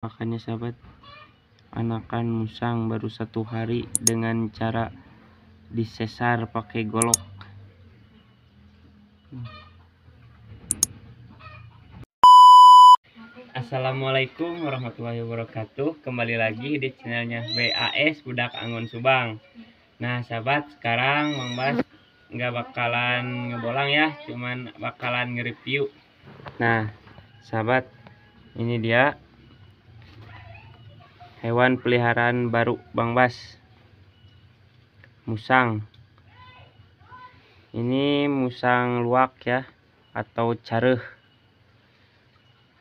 Makanya sahabat anakan musang baru satu hari dengan cara disesar pakai golok. Assalamualaikum warahmatullahi wabarakatuh Kembali lagi di channelnya BAS Budak Angon Subang Nah sahabat sekarang Mang Bas nggak bakalan ngebolang ya Cuman bakalan nge-review Nah sahabat ini dia hewan peliharaan baru Bang Bas musang ini musang luak ya atau caruh.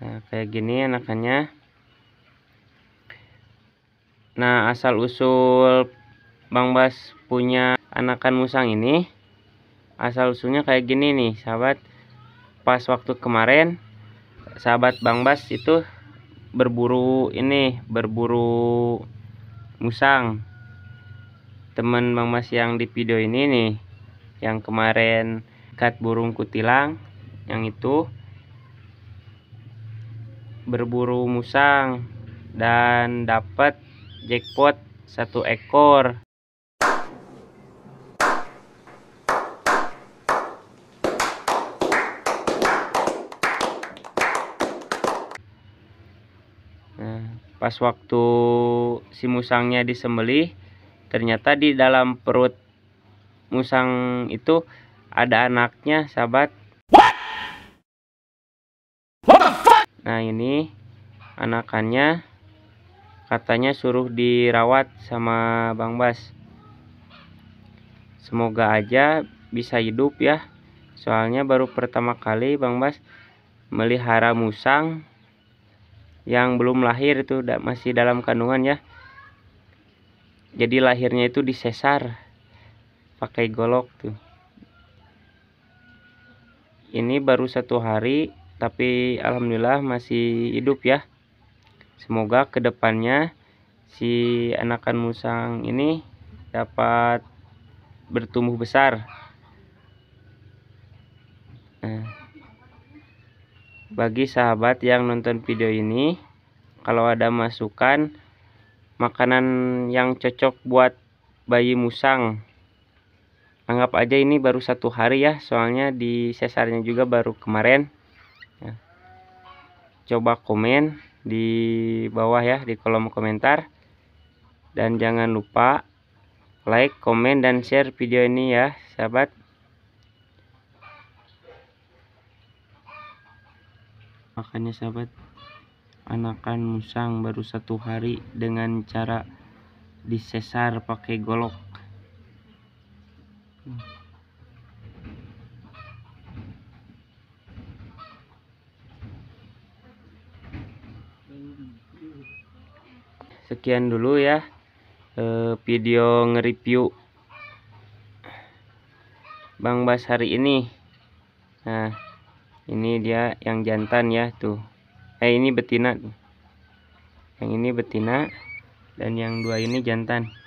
nah kayak gini anakannya nah asal usul Bang Bas punya anakan musang ini asal usulnya kayak gini nih sahabat pas waktu kemarin sahabat Bang Bas itu berburu ini berburu musang teman Bang Mas yang di video ini nih yang kemarin kat burung kutilang yang itu berburu musang dan dapat jackpot satu ekor Nah, pas waktu si musangnya disembelih, ternyata di dalam perut musang itu ada anaknya, sahabat. What? What the fuck? Nah, ini anakannya katanya suruh dirawat sama Bang Bas. Semoga aja bisa hidup ya. Soalnya baru pertama kali Bang Bas melihara musang yang belum lahir itu masih dalam kandungan ya jadi lahirnya itu disesar pakai golok tuh ini baru satu hari tapi alhamdulillah masih hidup ya semoga kedepannya si anakan musang ini dapat bertumbuh besar bagi sahabat yang nonton video ini kalau ada masukan makanan yang cocok buat bayi musang anggap aja ini baru satu hari ya soalnya di sesarnya juga baru kemarin ya. coba komen di bawah ya di kolom komentar dan jangan lupa like, komen, dan share video ini ya sahabat Makanya sahabat anakan musang baru satu hari dengan cara disesar pakai golok. Sekian dulu ya eh, video nge-review Bang Bas hari ini. Nah, ini dia yang jantan ya tuh eh ini betina yang ini betina dan yang dua ini jantan